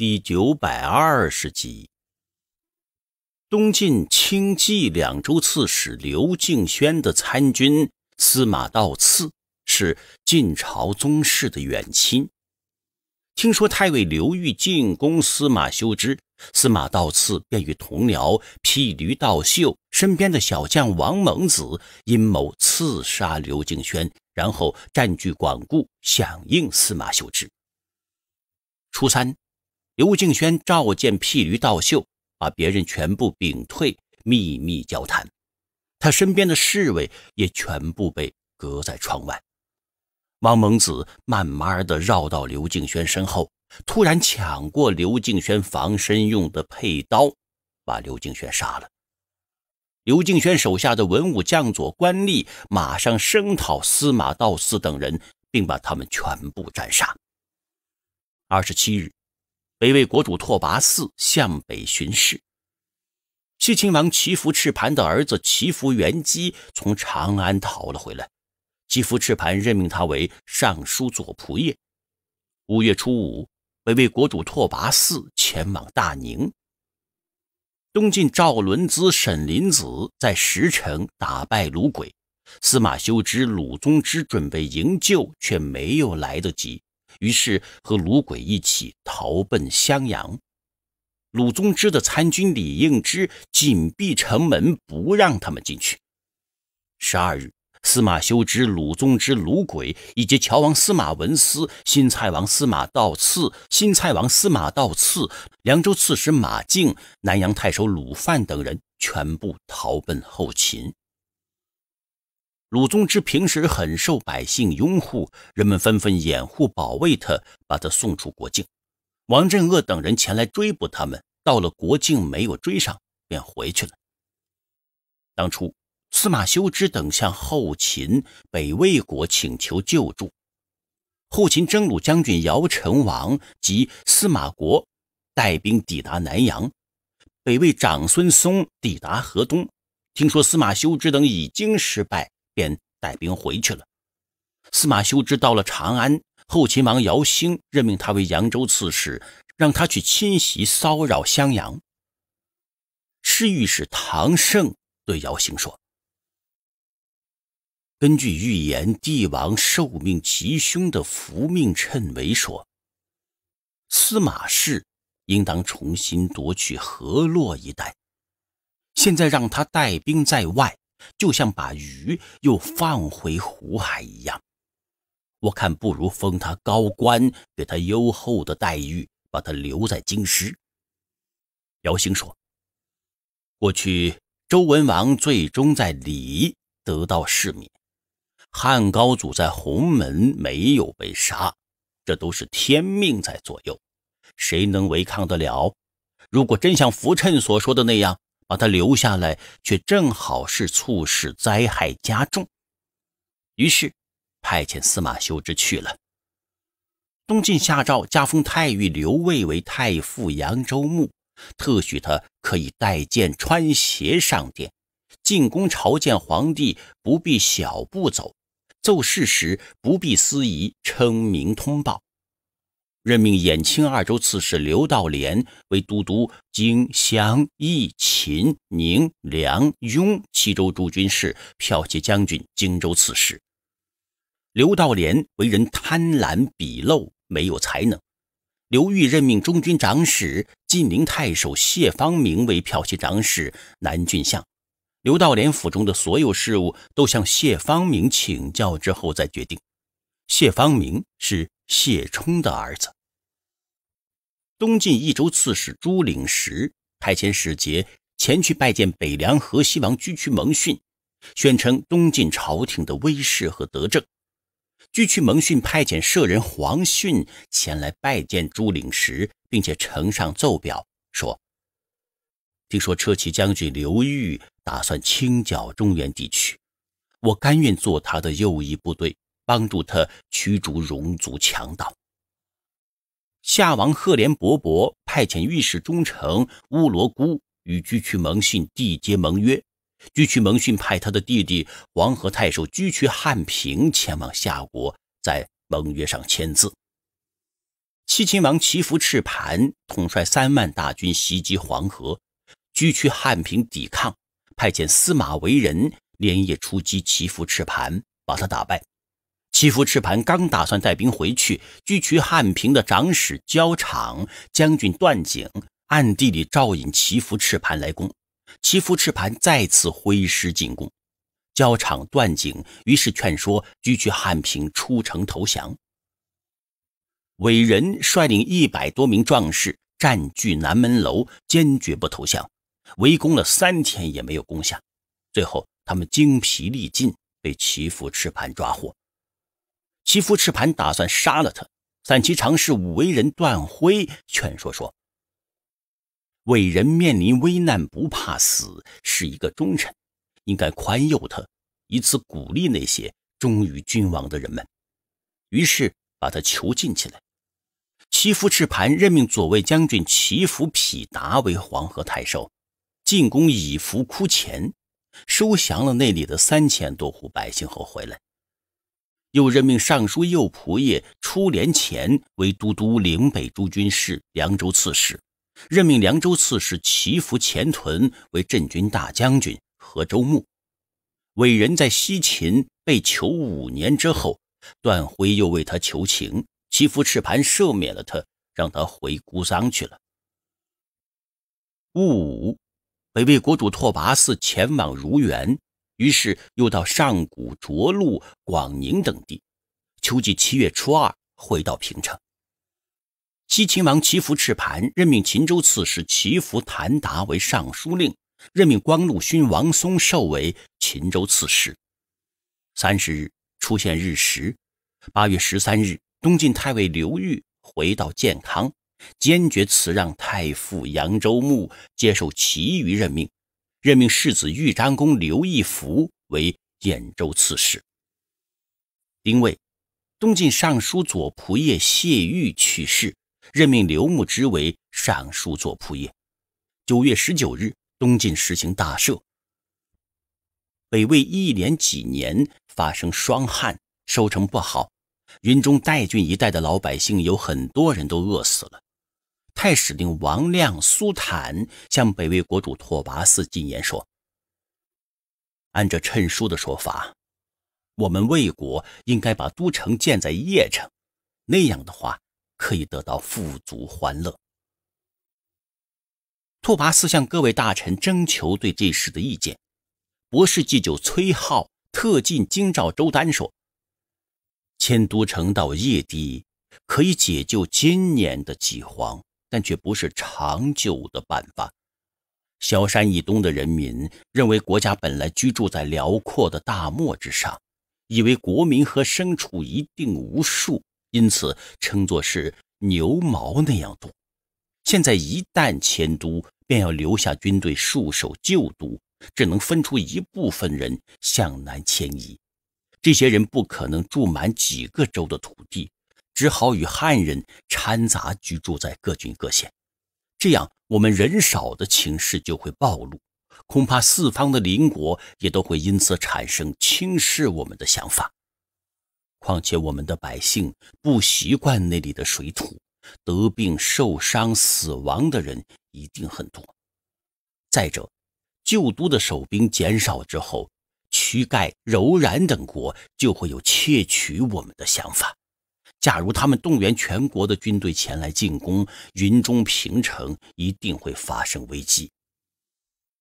第九百二十集，东晋清冀两州刺史刘敬轩的参军司马道赐是晋朝宗室的远亲。听说太尉刘裕进攻司马修之，司马道赐便与同僚披驴道秀身边的小将王猛子阴谋刺杀刘敬轩，然后占据广固，响应司马修之。初三。刘敬轩召见屁驴道秀，把别人全部屏退，秘密交谈。他身边的侍卫也全部被隔在窗外。王蒙子慢慢的绕到刘敬轩身后，突然抢过刘敬轩防身用的佩刀，把刘敬轩杀了。刘敬轩手下的文武将佐官吏马上声讨司马道四等人，并把他们全部斩杀。二十七日。北魏国主拓跋嗣向北巡视，西秦王祈福赤盘的儿子祈福元基从长安逃了回来，祈福赤盘任命他为尚书左仆射。五月初五，北魏国主拓跋嗣前往大宁。东晋赵伦子、沈林子在石城打败鲁鬼，司马修之、鲁宗之准备营救，却没有来得及。于是和鲁轨一起逃奔襄阳，鲁宗之的参军李应之紧闭城门，不让他们进去。十二日，司马修之、鲁宗之、鲁轨以及乔王司马文思、新蔡王司马道赐、新蔡王司马道赐、凉州刺史马敬、南阳太守鲁范等人，全部逃奔后秦。鲁宗之平时很受百姓拥护，人们纷纷掩护保卫他，把他送出国境。王镇恶等人前来追捕他们，到了国境没有追上，便回去了。当初，司马修之等向后秦、北魏国请求救助，后秦征虏将军姚成王及司马国带兵抵达南阳，北魏长孙松抵达河东，听说司马修之等已经失败。便带兵回去了。司马修之到了长安后，秦王姚兴任命他为扬州刺史，让他去侵袭骚扰襄阳。侍御史唐盛对姚兴说：“根据预言，帝王受命吉凶的福命谶为说，司马氏应当重新夺取河洛一带，现在让他带兵在外。”就像把鱼又放回湖海一样，我看不如封他高官，给他优厚的待遇，把他留在京师。姚兴说：“过去周文王最终在里得到赦免，汉高祖在鸿门没有被杀，这都是天命在左右，谁能违抗得了？如果真像福称所说的那样。”把他留下来，却正好是促使灾害加重。于是，派遣司马修之去了。东晋下诏加封太尉刘卫为太傅、扬州牧，特许他可以带剑穿鞋上殿，进宫朝见皇帝不必小步走，奏事时不必司仪称名通报。任命兖青二州刺史刘道廉为都督荆襄义秦宁梁雍七州诸军事、骠骑将军、荆州刺史。刘道廉为人贪婪鄙陋，没有才能。刘裕任命中军长史、晋陵太守谢方明为骠骑长史、南郡相。刘道廉府中的所有事务都向谢方明请教之后再决定。谢方明是。谢冲的儿子，东晋益州刺史朱领时派遣使节前去拜见北凉河西王沮渠蒙逊，宣称东晋朝廷的威势和德政。沮渠蒙逊派遣舍人黄逊前来拜见朱领时，并且呈上奏表说：“听说车骑将军刘裕打算清剿中原地区，我甘愿做他的右翼部队。”帮助他驱逐戎族强盗。夏王赫连勃勃派遣御史忠诚乌罗姑与居曲蒙逊缔结盟约。居曲蒙逊派他的弟弟黄河太守居曲汉平前往夏国，在盟约上签字。七秦王祈福赤盘统帅三万大军袭击黄河，居曲汉平抵抗，派遣司马为人连夜出击祈福赤盘，把他打败。齐夫赤盘刚打算带兵回去，巨渠汉平的长史焦敞、将军段景暗地里招引齐夫赤盘来攻。齐夫赤盘再次挥师进攻，焦敞、段景于是劝说巨渠汉平出城投降。伟人率领一百多名壮士占据南门楼，坚决不投降，围攻了三天也没有攻下。最后，他们精疲力尽，被齐夫赤盘抓获。齐夫赤盘打算杀了他，散骑常侍武威人段辉劝说说：“伟人面临危难不怕死，是一个忠臣，应该宽宥他，以此鼓励那些忠于君王的人们。”于是把他囚禁起来。齐夫赤盘任命左卫将军齐福匹达为黄河太守，进攻以弗窟前，收降了那里的三千多户百姓后回来。又任命尚书右仆射出连前为都督岭北诸军事、凉州刺史，任命凉州刺史齐福前屯为镇军大将军、和州牧。伟人在西秦被囚五年之后，段辉又为他求情，齐福赤盘赦免了他，让他回姑桑去了。戊午，北魏国主拓跋嗣前往如园。于是又到上古、涿鹿、广宁等地，秋季七月初二回到平城。西秦王祈福赤磐任命秦州刺史祈福谭达为尚书令，任命光禄勋王松寿为秦州刺史。三十日出现日食。八月十三日，东晋太尉刘裕回到建康，坚决辞让太傅扬州牧，接受其余任命。任命世子豫章公刘义福为兖州刺史。丁未，东晋尚书左仆射谢玉去世，任命刘牧之为尚书左仆射。九月十九日，东晋实行大赦。北魏一连几年发生霜旱，收成不好，云中代郡一带的老百姓有很多人都饿死了。太史令王亮、苏坦向北魏国主拓跋嗣进言说：“按照谶书的说法，我们魏国应该把都城建在邺城，那样的话可以得到富足欢乐。”拓跋嗣向各位大臣征求对这事的意见。博士祭酒崔浩特进京兆周丹说：“迁都城到邺地，可以解救今年的饥荒。”但却不是长久的办法。萧山以东的人民认为，国家本来居住在辽阔的大漠之上，以为国民和牲畜一定无数，因此称作是牛毛那样多。现在一旦迁都，便要留下军队戍守旧都，只能分出一部分人向南迁移。这些人不可能住满几个州的土地。只好与汉人掺杂居住在各郡各县，这样我们人少的情势就会暴露，恐怕四方的邻国也都会因此产生轻视我们的想法。况且我们的百姓不习惯那里的水土，得病、受伤、死亡的人一定很多。再者，旧都的守兵减少之后，曲盖、柔然等国就会有窃取我们的想法。假如他们动员全国的军队前来进攻，云中平城一定会发生危机。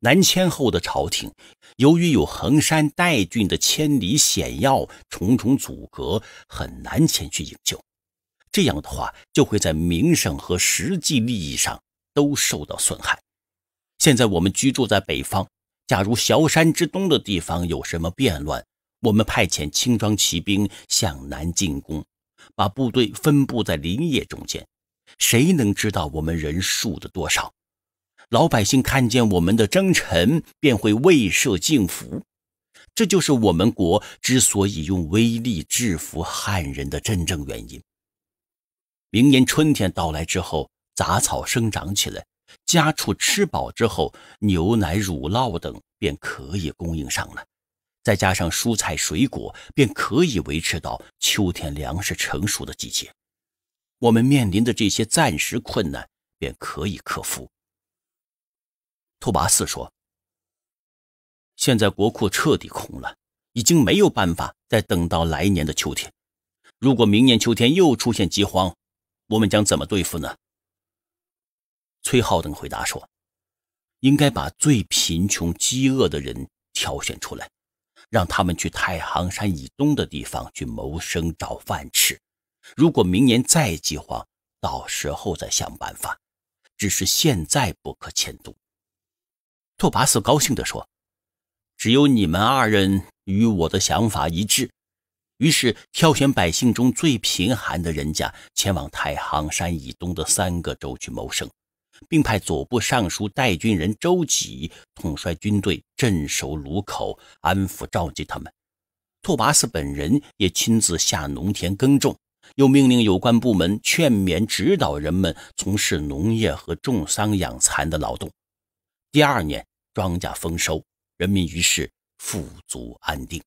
南迁后的朝廷，由于有横山带郡的千里险要，重重阻隔，很难前去营救。这样的话，就会在名声和实际利益上都受到损害。现在我们居住在北方，假如崤山之东的地方有什么变乱，我们派遣轻装骑兵向南进攻。把部队分布在林业中间，谁能知道我们人数的多少？老百姓看见我们的征尘，便会畏慑敬服。这就是我们国之所以用威力制服汉人的真正原因。明年春天到来之后，杂草生长起来，家畜吃饱之后，牛奶、乳酪等便可以供应上了。再加上蔬菜水果，便可以维持到秋天粮食成熟的季节。我们面临的这些暂时困难便可以克服。拓跋嗣说：“现在国库彻底空了，已经没有办法再等到来年的秋天。如果明年秋天又出现饥荒，我们将怎么对付呢？”崔浩等回答说：“应该把最贫穷饥饿的人挑选出来。”让他们去太行山以东的地方去谋生找饭吃，如果明年再饥荒，到时候再想办法。只是现在不可迁都。拓跋嗣高兴地说：“只有你们二人与我的想法一致。”于是挑选百姓中最贫寒的人家，前往太行山以东的三个州去谋生。并派左部尚书代军人周己统帅军队镇守鲁口，安抚召集他们。拓跋嗣本人也亲自下农田耕种，又命令有关部门劝勉指导人们从事农业和种桑养蚕的劳动。第二年，庄稼丰收，人民于是富足安定。